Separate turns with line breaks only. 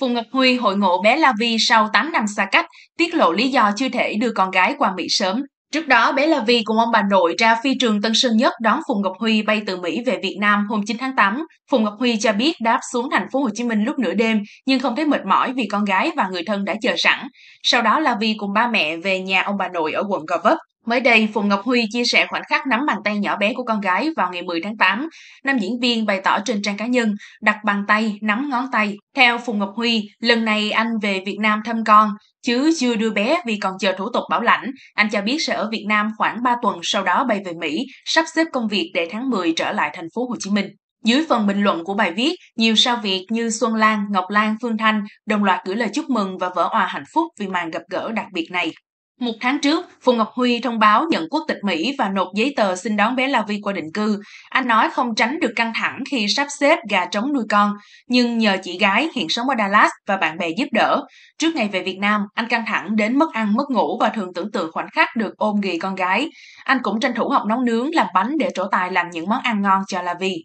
Phùng Ngọc Huy hội ngộ bé La Vi sau 8 năm xa cách, tiết lộ lý do chưa thể đưa con gái qua Mỹ sớm. Trước đó, bé La Vi cùng ông bà nội ra phi trường Tân Sơn Nhất đón Phùng Ngọc Huy bay từ Mỹ về Việt Nam hôm 9 tháng 8. Phùng Ngọc Huy cho biết đáp xuống thành phố Hồ Chí Minh lúc nửa đêm nhưng không thấy mệt mỏi vì con gái và người thân đã chờ sẵn. Sau đó La Vi cùng ba mẹ về nhà ông bà nội ở quận Gò Vấp. Mới đây, Phùng Ngọc Huy chia sẻ khoảnh khắc nắm bàn tay nhỏ bé của con gái vào ngày 10 tháng 8. Nam diễn viên bày tỏ trên trang cá nhân, đặt bàn tay, nắm ngón tay. Theo Phùng Ngọc Huy, lần này anh về Việt Nam thăm con, chứ chưa đưa bé vì còn chờ thủ tục bảo lãnh. Anh cho biết sẽ ở Việt Nam khoảng 3 tuần sau đó bay về Mỹ, sắp xếp công việc để tháng 10 trở lại thành phố Hồ Chí Minh. Dưới phần bình luận của bài viết, nhiều sao Việt như Xuân Lan, Ngọc Lan, Phương Thanh đồng loạt gửi lời chúc mừng và vỡ hòa hạnh phúc vì màn gặp gỡ đặc biệt này. Một tháng trước, Phùng Ngọc Huy thông báo nhận quốc tịch Mỹ và nộp giấy tờ xin đón bé La Vi qua định cư. Anh nói không tránh được căng thẳng khi sắp xếp gà trống nuôi con, nhưng nhờ chị gái hiện sống ở Dallas và bạn bè giúp đỡ. Trước ngày về Việt Nam, anh căng thẳng đến mất ăn mất ngủ và thường tưởng tượng khoảnh khắc được ôm ghì con gái. Anh cũng tranh thủ học nấu nướng, làm bánh để trổ tài làm những món ăn ngon cho La Vi.